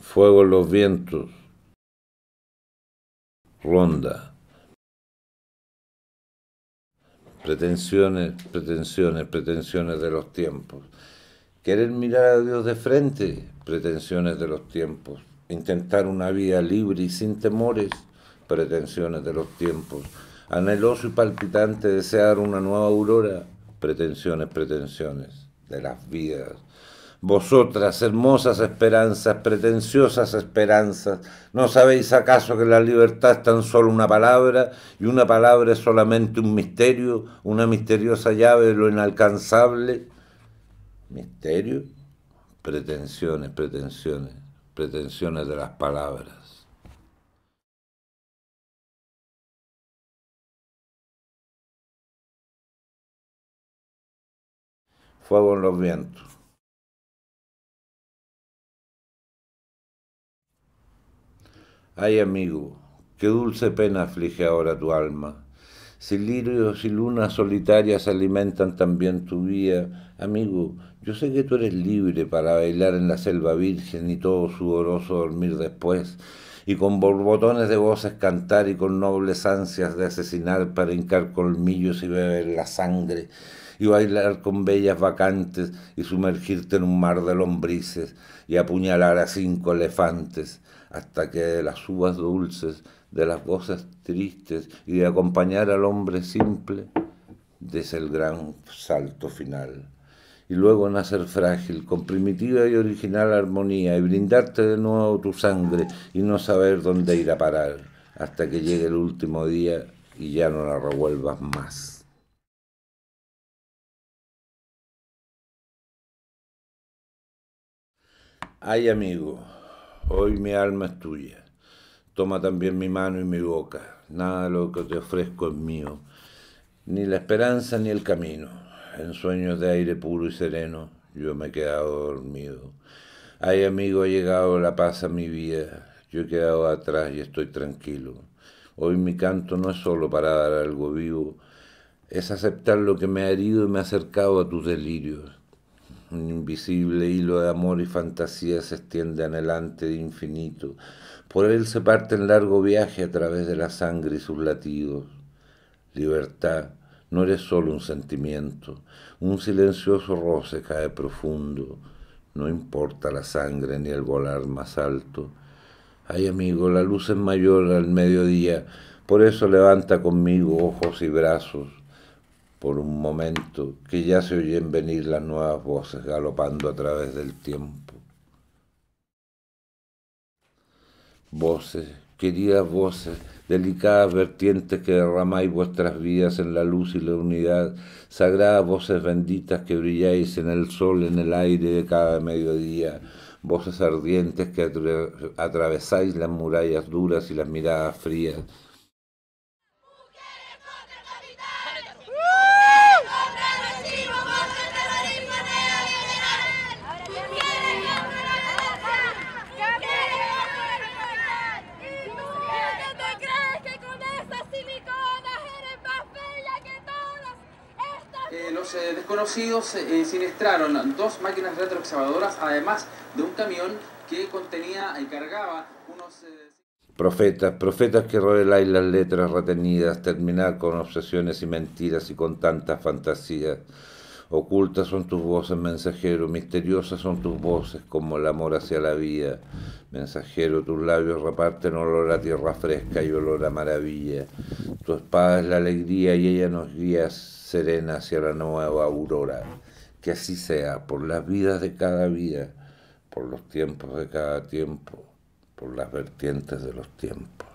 Fuego en los vientos. Ronda. Pretensiones, pretensiones, pretensiones de los tiempos querer mirar a Dios de frente, pretensiones de los tiempos, intentar una vida libre y sin temores, pretensiones de los tiempos, anheloso y palpitante desear una nueva aurora, pretensiones, pretensiones de las vidas. Vosotras, hermosas esperanzas, pretenciosas esperanzas, ¿no sabéis acaso que la libertad es tan solo una palabra y una palabra es solamente un misterio, una misteriosa llave de lo inalcanzable? misterio, pretensiones, pretensiones, pretensiones de las palabras. Fuego en los vientos. Ay amigo, qué dulce pena aflige ahora tu alma si lirios y lunas solitarias alimentan también tu vía, amigo, yo sé que tú eres libre para bailar en la selva virgen y todo sudoroso dormir después, y con borbotones de voces cantar y con nobles ansias de asesinar para hincar colmillos y beber la sangre, y bailar con bellas vacantes y sumergirte en un mar de lombrices y apuñalar a cinco elefantes hasta que de las uvas dulces, de las voces tristes y de acompañar al hombre simple, des el gran salto final. Y luego nacer frágil, con primitiva y original armonía, y brindarte de nuevo tu sangre y no saber dónde ir a parar, hasta que llegue el último día y ya no la revuelvas más. Ay, amigo hoy mi alma es tuya. Toma también mi mano y mi boca. Nada lo que te ofrezco es mío, ni la esperanza ni el camino. En sueños de aire puro y sereno, yo me he quedado dormido. Ay, amigo, ha llegado la paz a mi vida. Yo he quedado atrás y estoy tranquilo. Hoy mi canto no es solo para dar algo vivo, es aceptar lo que me ha herido y me ha acercado a tus delirios un invisible hilo de amor y fantasía se extiende anhelante de infinito. Por él se parte en largo viaje a través de la sangre y sus latidos. Libertad no eres solo un sentimiento, un silencioso roce cae profundo. No importa la sangre ni el volar más alto. Ay amigo, la luz es mayor al mediodía, por eso levanta conmigo ojos y brazos por un momento que ya se oyen venir las nuevas voces galopando a través del tiempo. Voces, queridas voces, delicadas vertientes que derramáis vuestras vidas en la luz y la unidad, sagradas voces benditas que brilláis en el sol, en el aire de cada mediodía, voces ardientes que atravesáis las murallas duras y las miradas frías, los eh, desconocidos eh, siniestraron dos máquinas retroexcavadoras, además de un camión que contenía y cargaba unos... Eh, profetas, profetas que reveláis las letras retenidas, terminar con obsesiones y mentiras y con tantas fantasías. Ocultas son tus voces, mensajero, misteriosas son tus voces, como el amor hacia la vida. Mensajero, tus labios reparten olor a tierra fresca y olor a maravilla. Tu espada es la alegría y ella nos guía serena hacia la nueva aurora. Que así sea, por las vidas de cada vida, por los tiempos de cada tiempo, por las vertientes de los tiempos.